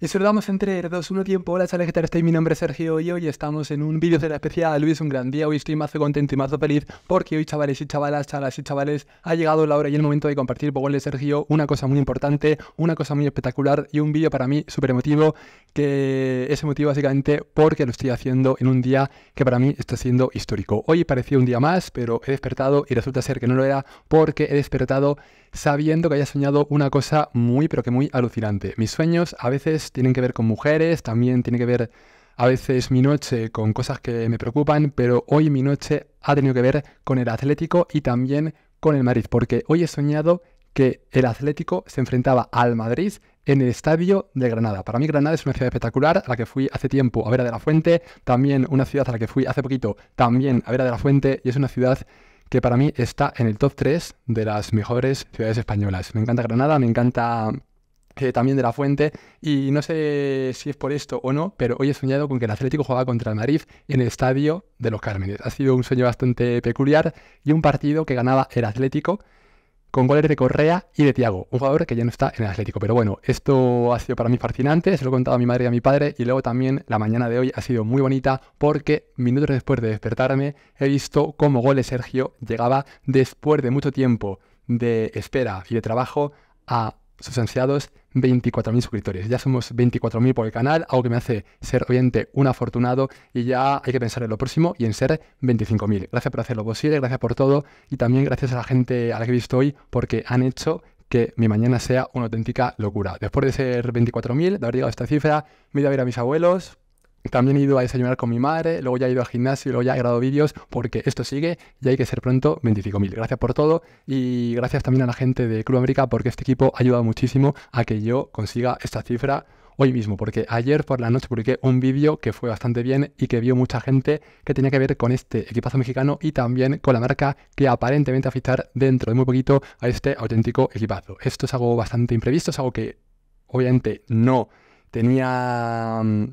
Y saludamos entre dos, uno tiempo. Hola, chavales, ¿qué tal estáis? Mi nombre es Sergio y hoy estamos en un vídeo de la especial. Hoy un gran día, hoy estoy más contento y más feliz porque hoy, chavales y chavalas, chavalas y chavales, ha llegado la hora y el momento de compartir con Sergio una cosa muy importante, una cosa muy espectacular y un vídeo para mí súper emotivo que ese motivo básicamente porque lo estoy haciendo en un día que para mí está siendo histórico. Hoy parecía un día más, pero he despertado y resulta ser que no lo era porque he despertado sabiendo que había soñado una cosa muy, pero que muy alucinante. Mis sueños a veces tienen que ver con mujeres, también tiene que ver a veces mi noche con cosas que me preocupan, pero hoy mi noche ha tenido que ver con el Atlético y también con el Madrid, porque hoy he soñado que el Atlético se enfrentaba al Madrid en el estadio de Granada. Para mí Granada es una ciudad espectacular, a la que fui hace tiempo a Vera de la Fuente, también una ciudad a la que fui hace poquito también a Vera de la Fuente, y es una ciudad que para mí está en el top 3 de las mejores ciudades españolas. Me encanta Granada, me encanta eh, también de la Fuente, y no sé si es por esto o no, pero hoy he soñado con que el Atlético jugaba contra el Madrid en el estadio de los Cármenes. Ha sido un sueño bastante peculiar y un partido que ganaba el Atlético con goles de Correa y de Tiago, un jugador que ya no está en el Atlético. Pero bueno, esto ha sido para mí fascinante, se lo he contado a mi madre y a mi padre y luego también la mañana de hoy ha sido muy bonita porque minutos después de despertarme he visto cómo goles Sergio llegaba después de mucho tiempo de espera y de trabajo a ansiados, 24.000 suscriptores. Ya somos 24.000 por el canal, algo que me hace ser oyente un afortunado y ya hay que pensar en lo próximo y en ser 25.000. Gracias por hacerlo posible, gracias por todo y también gracias a la gente a la que he visto hoy porque han hecho que mi mañana sea una auténtica locura. Después de ser 24.000, de haber llegado a esta cifra, me voy a ver a mis abuelos, también he ido a desayunar con mi madre, luego ya he ido al gimnasio, luego ya he grabado vídeos, porque esto sigue y hay que ser pronto 25.000. Gracias por todo y gracias también a la gente de Club América porque este equipo ha ayudado muchísimo a que yo consiga esta cifra hoy mismo, porque ayer por la noche publiqué un vídeo que fue bastante bien y que vio mucha gente que tenía que ver con este equipazo mexicano y también con la marca que aparentemente va a fichar dentro de muy poquito a este auténtico equipazo. Esto es algo bastante imprevisto, es algo que obviamente no tenía... Mm,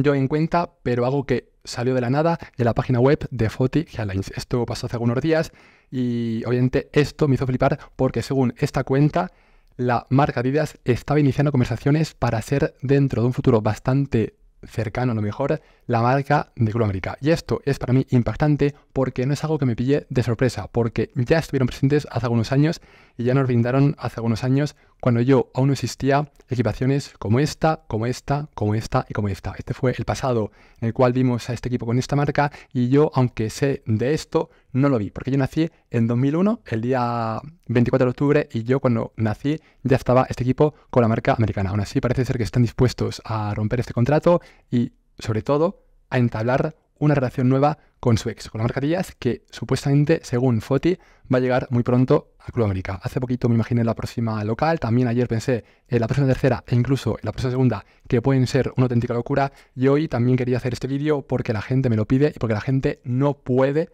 yo en cuenta, pero algo que salió de la nada de la página web de Foti Airlines. Esto pasó hace algunos días y obviamente esto me hizo flipar porque según esta cuenta, la marca Adidas estaba iniciando conversaciones para ser dentro de un futuro bastante cercano a lo mejor la marca de Club América. Y esto es para mí impactante porque no es algo que me pille de sorpresa, porque ya estuvieron presentes hace algunos años y ya nos brindaron hace algunos años cuando yo aún no existía equipaciones como esta, como esta, como esta y como esta. Este fue el pasado en el cual vimos a este equipo con esta marca y yo, aunque sé de esto, no lo vi, porque yo nací en 2001, el día 24 de octubre, y yo cuando nací ya estaba este equipo con la marca americana. Aún así parece ser que están dispuestos a romper este contrato y sobre todo, a entablar una relación nueva con su ex, con las marca que supuestamente, según Foti, va a llegar muy pronto a Club América. Hace poquito me imaginé la próxima local, también ayer pensé en la próxima tercera e incluso en la próxima segunda, que pueden ser una auténtica locura, y hoy también quería hacer este vídeo porque la gente me lo pide y porque la gente no puede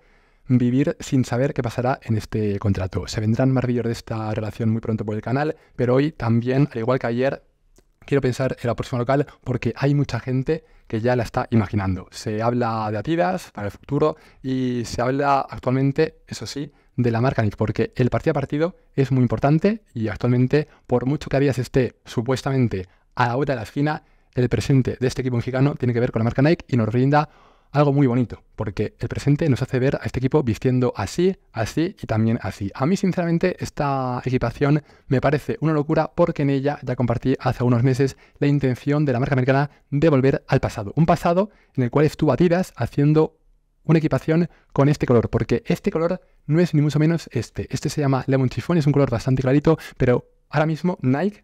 vivir sin saber qué pasará en este contrato. Se vendrán más vídeos de esta relación muy pronto por el canal, pero hoy también, al igual que ayer, quiero pensar en la próxima local porque hay mucha gente que ya la está imaginando. Se habla de Atidas para el futuro y se habla actualmente, eso sí, de la marca Nike, porque el partido a partido es muy importante y actualmente, por mucho que Adidas esté supuestamente a la vuelta de la esquina, el presente de este equipo mexicano tiene que ver con la marca Nike y nos rinda algo muy bonito, porque el presente nos hace ver a este equipo vistiendo así, así y también así. A mí, sinceramente, esta equipación me parece una locura porque en ella ya compartí hace unos meses la intención de la marca americana de volver al pasado. Un pasado en el cual estuvo a haciendo una equipación con este color, porque este color no es ni mucho menos este. Este se llama Lemon Chiffon, es un color bastante clarito, pero ahora mismo Nike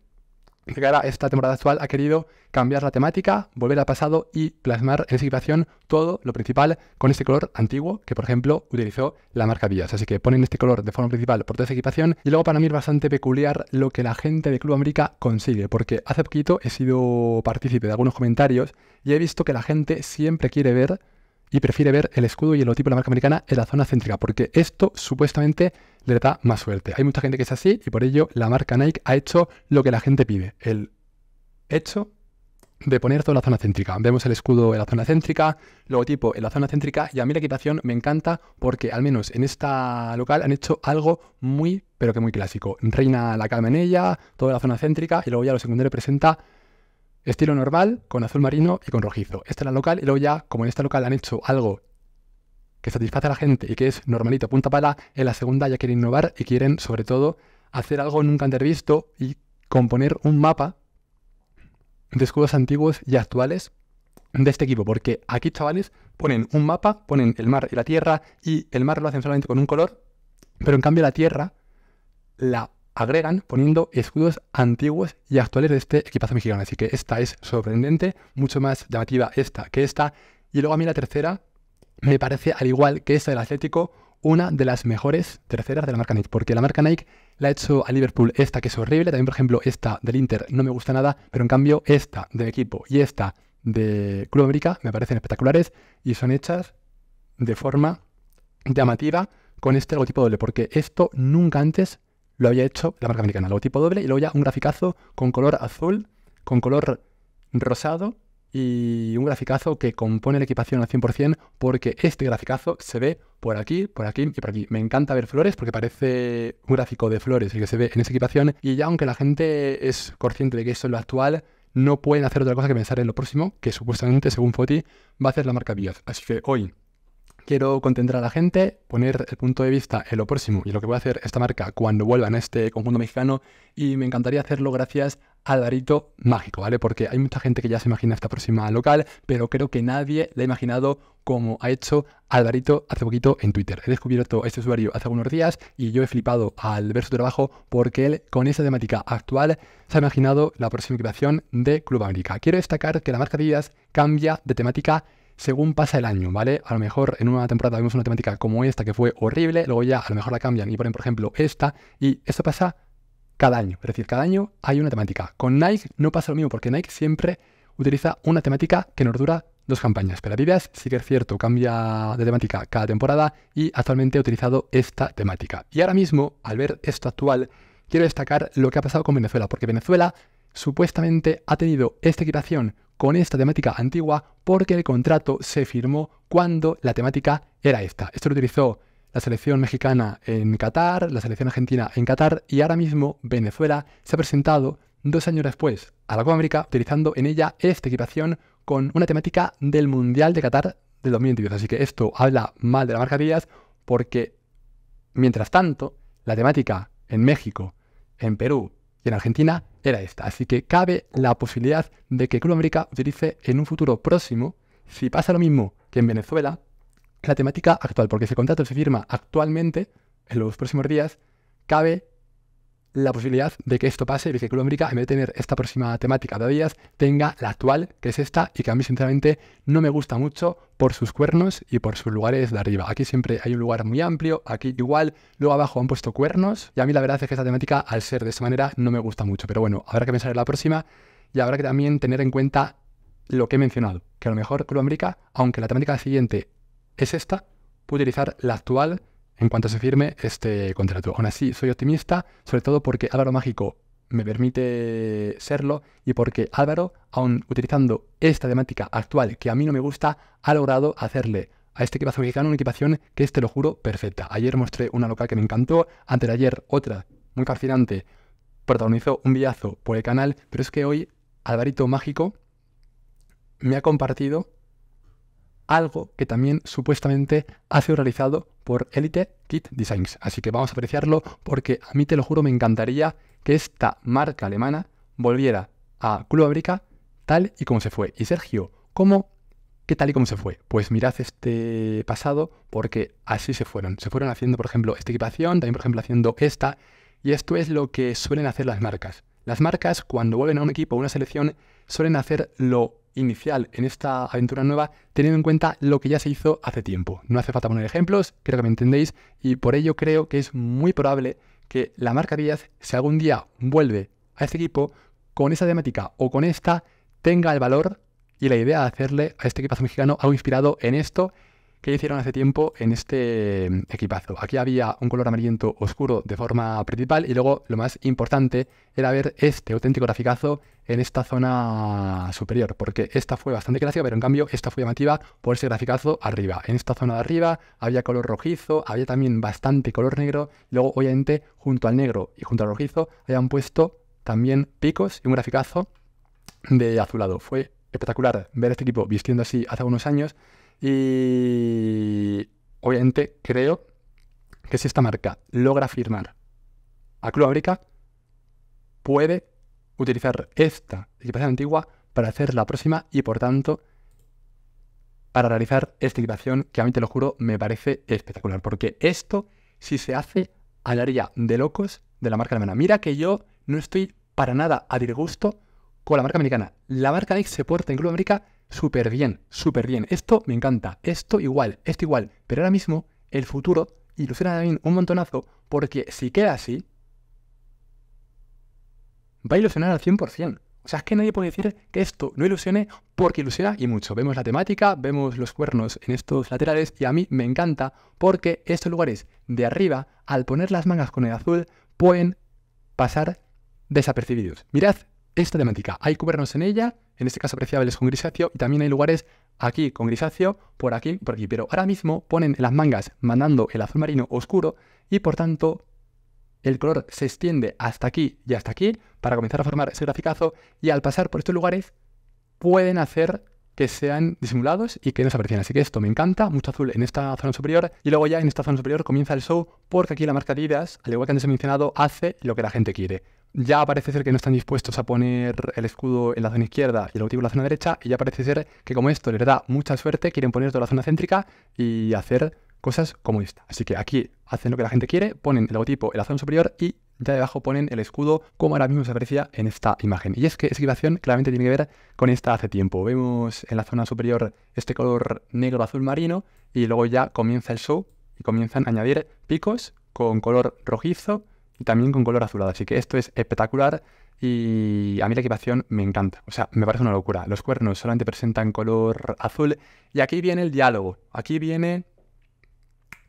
de esta temporada actual ha querido cambiar la temática, volver al pasado y plasmar en esa equipación todo lo principal con este color antiguo que, por ejemplo, utilizó la marca Díaz. Así que ponen este color de forma principal por toda esa equipación. Y luego para mí es bastante peculiar lo que la gente de Club América consigue, porque hace poquito he sido partícipe de algunos comentarios y he visto que la gente siempre quiere ver y prefiere ver el escudo y el logotipo de la marca americana en la zona céntrica, porque esto supuestamente le da más suerte. Hay mucha gente que es así y por ello la marca Nike ha hecho lo que la gente pide, el hecho de poner toda la zona céntrica. Vemos el escudo en la zona céntrica, logotipo en la zona céntrica y a mí la equitación me encanta porque al menos en esta local han hecho algo muy pero que muy clásico. Reina la calma en ella, toda la zona céntrica y luego ya lo secundario presenta Estilo normal, con azul marino y con rojizo. Esta es la local y luego ya, como en esta local han hecho algo que satisface a la gente y que es normalito, punta pala, en la segunda ya quieren innovar y quieren sobre todo hacer algo nunca antes visto y componer un mapa de escudos antiguos y actuales de este equipo, porque aquí, chavales, ponen un mapa, ponen el mar y la tierra, y el mar lo hacen solamente con un color, pero en cambio la tierra la agregan poniendo escudos antiguos y actuales de este equipazo mexicano. Así que esta es sorprendente, mucho más llamativa esta que esta. Y luego a mí la tercera me parece, al igual que esta del Atlético, una de las mejores terceras de la marca Nike, porque la marca Nike la ha hecho a Liverpool esta que es horrible, también por ejemplo esta del Inter no me gusta nada, pero en cambio esta del equipo y esta de Club América me parecen espectaculares y son hechas de forma llamativa con este logotipo doble, porque esto nunca antes lo había hecho la marca americana, tipo doble y luego ya un graficazo con color azul, con color rosado y un graficazo que compone la equipación al 100% porque este graficazo se ve por aquí, por aquí y por aquí. Me encanta ver flores porque parece un gráfico de flores el que se ve en esa equipación y ya aunque la gente es consciente de que eso es lo actual, no pueden hacer otra cosa que pensar en lo próximo que supuestamente, según Foti, va a hacer la marca Bios. Así que hoy Quiero contentar a la gente, poner el punto de vista en lo próximo y lo que va a hacer esta marca cuando vuelva a este conjunto mexicano. Y me encantaría hacerlo gracias a Alvarito Mágico, ¿vale? Porque hay mucha gente que ya se imagina esta próxima local, pero creo que nadie le ha imaginado como ha hecho Alvarito hace poquito en Twitter. He descubierto este usuario hace algunos días y yo he flipado al ver su trabajo porque él, con esa temática actual, se ha imaginado la próxima creación de Club América. Quiero destacar que la marca de Adidas cambia de temática según pasa el año, ¿vale? A lo mejor en una temporada vemos una temática como esta que fue horrible, luego ya a lo mejor la cambian y ponen, por ejemplo, esta, y esto pasa cada año. Es decir, cada año hay una temática. Con Nike no pasa lo mismo, porque Nike siempre utiliza una temática que nos dura dos campañas. Pero Adidas sí que es cierto, cambia de temática cada temporada y actualmente ha utilizado esta temática. Y ahora mismo, al ver esto actual, quiero destacar lo que ha pasado con Venezuela, porque Venezuela supuestamente ha tenido esta equipación con esta temática antigua porque el contrato se firmó cuando la temática era esta. Esto lo utilizó la selección mexicana en Qatar, la selección argentina en Qatar y ahora mismo Venezuela se ha presentado dos años después a la Copa América utilizando en ella esta equipación con una temática del Mundial de Qatar del 2022. Así que esto habla mal de la marca Díaz porque, mientras tanto, la temática en México, en Perú y en Argentina era esta. Así que cabe la posibilidad de que Club América utilice en un futuro próximo, si pasa lo mismo que en Venezuela, la temática actual, porque ese contrato se firma actualmente, en los próximos días, cabe la posibilidad de que esto pase y que América, en vez de tener esta próxima temática de días, tenga la actual, que es esta, y que a mí sinceramente no me gusta mucho por sus cuernos y por sus lugares de arriba. Aquí siempre hay un lugar muy amplio, aquí igual, luego abajo han puesto cuernos, y a mí la verdad es que esta temática, al ser de esa manera, no me gusta mucho. Pero bueno, habrá que pensar en la próxima y habrá que también tener en cuenta lo que he mencionado, que a lo mejor América, aunque la temática siguiente es esta, puede utilizar la actual en cuanto se firme este contrato. Aún así, soy optimista, sobre todo porque Álvaro Mágico me permite serlo y porque Álvaro, aun utilizando esta temática actual que a mí no me gusta, ha logrado hacerle a este equipazo mexicano una equipación que este te lo juro, perfecta. Ayer mostré una local que me encantó, antes ayer otra muy fascinante, protagonizó un villazo por el canal, pero es que hoy Alvarito Mágico me ha compartido algo que también supuestamente ha sido realizado por Elite Kit Designs. Así que vamos a apreciarlo porque a mí te lo juro me encantaría que esta marca alemana volviera a Club tal y como se fue. Y Sergio, ¿cómo? ¿Qué tal y cómo se fue? Pues mirad este pasado porque así se fueron. Se fueron haciendo, por ejemplo, esta equipación, también, por ejemplo, haciendo esta. Y esto es lo que suelen hacer las marcas. Las marcas, cuando vuelven a un equipo o una selección, suelen hacer lo inicial en esta aventura nueva teniendo en cuenta lo que ya se hizo hace tiempo. No hace falta poner ejemplos, creo que me entendéis, y por ello creo que es muy probable que la marca Díaz, si algún día vuelve a este equipo, con esa temática o con esta, tenga el valor y la idea de hacerle a este equipazo mexicano algo inspirado en esto que hicieron hace tiempo en este em, equipazo. Aquí había un color amarillento oscuro de forma principal y luego lo más importante era ver este auténtico graficazo en esta zona superior, porque esta fue bastante clásica, pero en cambio esta fue llamativa por ese graficazo arriba. En esta zona de arriba había color rojizo, había también bastante color negro, luego obviamente junto al negro y junto al rojizo habían puesto también picos y un graficazo de azulado. Fue espectacular ver este equipo vistiendo así hace unos años y obviamente creo que si esta marca logra firmar a Club América, puede utilizar esta equipación antigua para hacer la próxima y por tanto para realizar esta equipación que a mí te lo juro me parece espectacular. Porque esto, si se hace, área de locos de la marca alemana. Mira que yo no estoy para nada a disgusto con la marca americana. La marca X se porta en Club América súper bien, súper bien. Esto me encanta, esto igual, esto igual. Pero ahora mismo el futuro ilusiona también un montonazo porque si queda así, va a ilusionar al 100%. O sea, es que nadie puede decir que esto no ilusione porque ilusiona y mucho. Vemos la temática, vemos los cuernos en estos laterales y a mí me encanta porque estos lugares de arriba, al poner las mangas con el azul, pueden pasar desapercibidos. Mirad esta temática, hay cuernos en ella, en este caso apreciables con grisáceo, y también hay lugares aquí con grisáceo, por aquí, por aquí. Pero ahora mismo ponen las mangas mandando el azul marino oscuro y por tanto el color se extiende hasta aquí y hasta aquí para comenzar a formar ese graficazo y al pasar por estos lugares pueden hacer que sean disimulados y que no se aprecien. Así que esto me encanta, mucho azul en esta zona superior y luego ya en esta zona superior comienza el show porque aquí la marca Adidas, al igual que antes he mencionado, hace lo que la gente quiere ya parece ser que no están dispuestos a poner el escudo en la zona izquierda y el logotipo en la zona derecha, y ya parece ser que como esto les da mucha suerte, quieren poner toda la zona céntrica y hacer cosas como esta. Así que aquí hacen lo que la gente quiere, ponen el logotipo en la zona superior y ya debajo ponen el escudo como ahora mismo se aprecia en esta imagen. Y es que esa claramente tiene que ver con esta hace tiempo. Vemos en la zona superior este color negro-azul marino y luego ya comienza el show y comienzan a añadir picos con color rojizo, y también con color azulado. Así que esto es espectacular y a mí la equipación me encanta. O sea, me parece una locura. Los cuernos solamente presentan color azul y aquí viene el diálogo. Aquí viene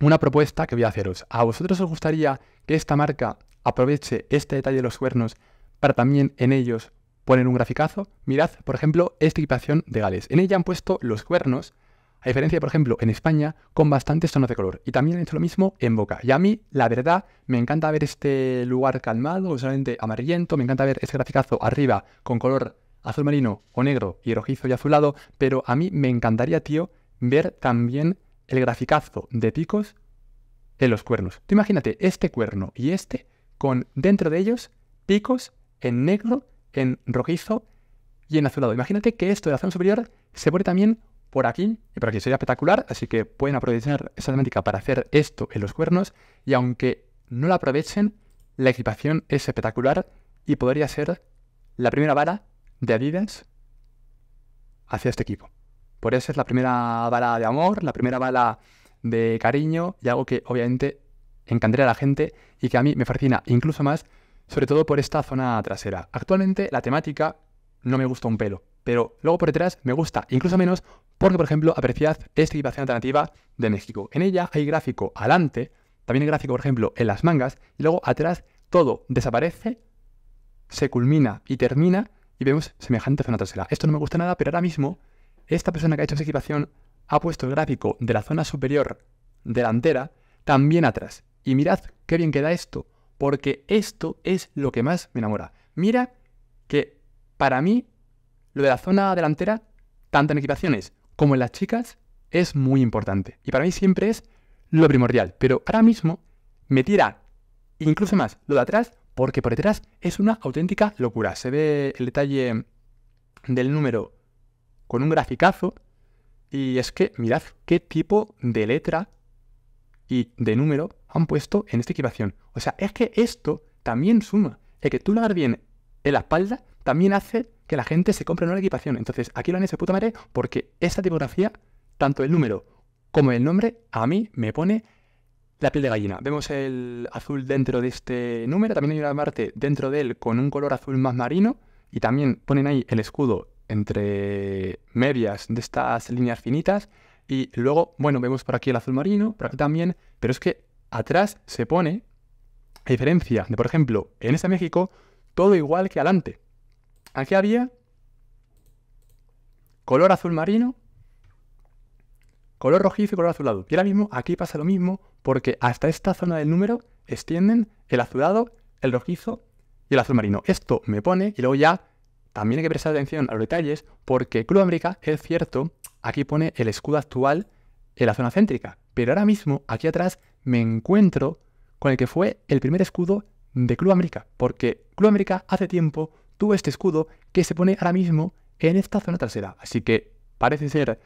una propuesta que voy a haceros. ¿A vosotros os gustaría que esta marca aproveche este detalle de los cuernos para también en ellos poner un graficazo? Mirad, por ejemplo, esta equipación de Gales. En ella han puesto los cuernos a diferencia, por ejemplo, en España, con bastantes tonos de color. Y también han hecho lo mismo en Boca. Y a mí, la verdad, me encanta ver este lugar calmado, solamente amarillento. Me encanta ver ese graficazo arriba con color azul marino o negro y rojizo y azulado. Pero a mí me encantaría, tío, ver también el graficazo de picos en los cuernos. Tú imagínate este cuerno y este con dentro de ellos picos en negro, en rojizo y en azulado. Imagínate que esto de la zona superior se pone también por aquí y por aquí. Sería espectacular, así que pueden aprovechar esa temática para hacer esto en los cuernos y aunque no la aprovechen, la equipación es espectacular y podría ser la primera bala de Adidas hacia este equipo. Por eso es la primera bala de amor, la primera bala de cariño y algo que obviamente encantaría a la gente y que a mí me fascina incluso más, sobre todo por esta zona trasera. Actualmente la temática no me gusta un pelo pero luego por detrás me gusta incluso menos porque, por ejemplo, apreciad esta equipación alternativa de México. En ella hay gráfico adelante, también hay gráfico, por ejemplo, en las mangas, y luego atrás todo desaparece, se culmina y termina, y vemos semejante zona trasera. Esto no me gusta nada, pero ahora mismo esta persona que ha hecho esa equipación ha puesto el gráfico de la zona superior delantera también atrás. Y mirad qué bien queda esto, porque esto es lo que más me enamora. Mira que para mí lo de la zona delantera, tanto en equipaciones como en las chicas, es muy importante. Y para mí siempre es lo primordial. Pero ahora mismo me tira incluso más lo de atrás, porque por detrás es una auténtica locura. Se ve el detalle del número con un graficazo. Y es que mirad qué tipo de letra y de número han puesto en esta equipación. O sea, es que esto también suma. El que tú lo hagas bien en la espalda también hace que la gente se compre nueva equipación. Entonces, aquí lo han hecho puta madre porque esta tipografía, tanto el número como el nombre, a mí me pone la piel de gallina. Vemos el azul dentro de este número, también hay una parte dentro de él con un color azul más marino y también ponen ahí el escudo entre medias de estas líneas finitas y luego, bueno, vemos por aquí el azul marino, por aquí también, pero es que atrás se pone, a diferencia de, por ejemplo, en este México, todo igual que adelante. Aquí había color azul marino, color rojizo y color azulado. Y ahora mismo aquí pasa lo mismo porque hasta esta zona del número extienden el azulado, el rojizo y el azul marino. Esto me pone y luego ya también hay que prestar atención a los detalles porque Club América es cierto, aquí pone el escudo actual en la zona céntrica. Pero ahora mismo aquí atrás me encuentro con el que fue el primer escudo de Club América porque Club América hace tiempo tuvo este escudo que se pone ahora mismo en esta zona trasera. Así que parece ser,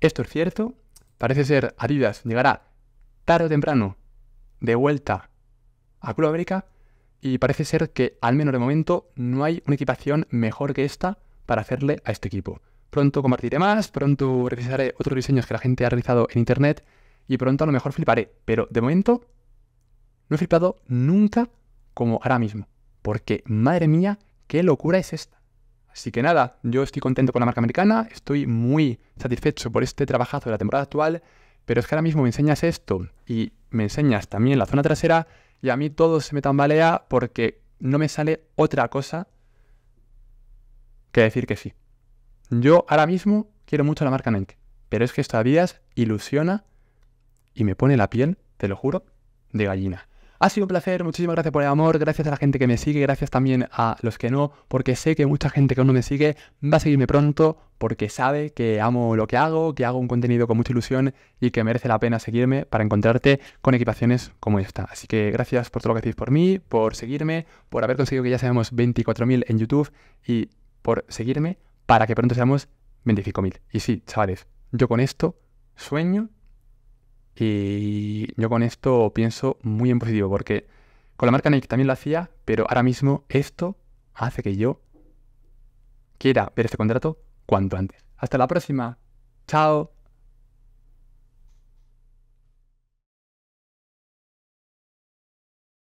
esto es cierto, parece ser Adidas llegará tarde o temprano de vuelta a Club América y parece ser que al menos de momento no hay una equipación mejor que esta para hacerle a este equipo. Pronto compartiré más, pronto revisaré otros diseños que la gente ha realizado en internet y pronto a lo mejor fliparé, pero de momento no he flipado nunca como ahora mismo porque madre mía, qué locura es esta. Así que nada, yo estoy contento con la marca americana, estoy muy satisfecho por este trabajazo de la temporada actual, pero es que ahora mismo me enseñas esto y me enseñas también la zona trasera y a mí todo se me tambalea porque no me sale otra cosa que decir que sí. Yo ahora mismo quiero mucho la marca Nike, pero es que todavía ilusiona y me pone la piel, te lo juro, de gallina. Ha sido un placer, muchísimas gracias por el amor, gracias a la gente que me sigue, gracias también a los que no, porque sé que mucha gente que aún no me sigue va a seguirme pronto porque sabe que amo lo que hago, que hago un contenido con mucha ilusión y que merece la pena seguirme para encontrarte con equipaciones como esta. Así que gracias por todo lo que hacéis por mí, por seguirme, por haber conseguido que ya seamos 24.000 en YouTube y por seguirme para que pronto seamos 25.000. Y sí, chavales, yo con esto sueño y yo con esto pienso muy en positivo, porque con la marca Nike también lo hacía, pero ahora mismo esto hace que yo quiera ver este contrato cuanto antes. Hasta la próxima. Chao.